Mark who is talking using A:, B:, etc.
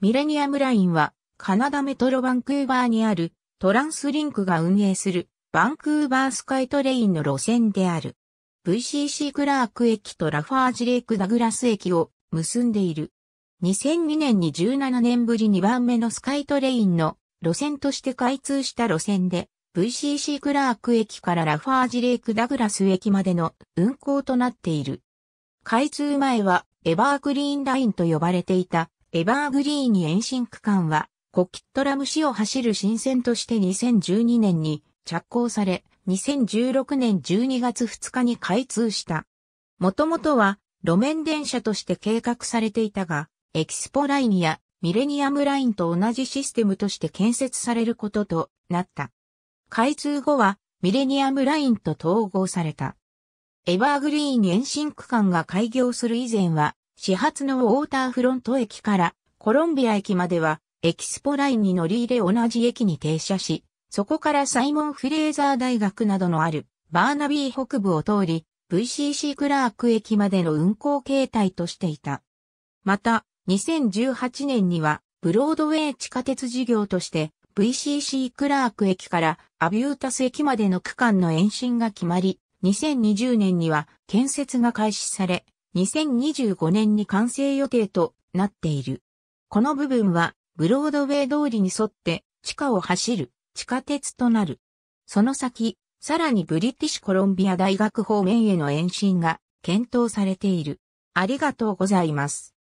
A: ミレニアムラインは、カナダメトロバンクーバーにあるトランスリンクが運営するバンクーバースカイトレインの路線である。VCC クラーク駅とラファージレイクダグラス駅を結んでいる。2002年に17年ぶり2番目のスカイトレインの路線として開通した路線で VCC クラーク駅からラファージレイクダグラス駅までの運行となっている。開通前はエバーグリーンラインと呼ばれていたエバーグリーンに延伸区間は、コキットラム市を走る新線として2012年に着工され、2016年12月2日に開通した。もともとは路面電車として計画されていたが、エキスポラインやミレニアムラインと同じシステムとして建設されることとなった。開通後はミレニアムラインと統合された。エバーグリーン延伸区間が開業する以前は始発のウォーターフロント駅からコロンビア駅まではエキスポラインに乗り入れ同じ駅に停車し、そこからサイモン・フレーザー大学などのあるバーナビー北部を通り、VCC クラーク駅までの運行形態としていた。また、2018年にはブロードウェイ地下鉄事業として VCC クラーク駅からアビュータス駅までの区間の延伸が決まり、2020年には建設が開始され、2025年に完成予定となっている。この部分はブロードウェイ通りに沿って地下を走る地下鉄となる。その先、さらにブリティッシュコロンビア大学方面への延伸が検討されている。ありがとうございます。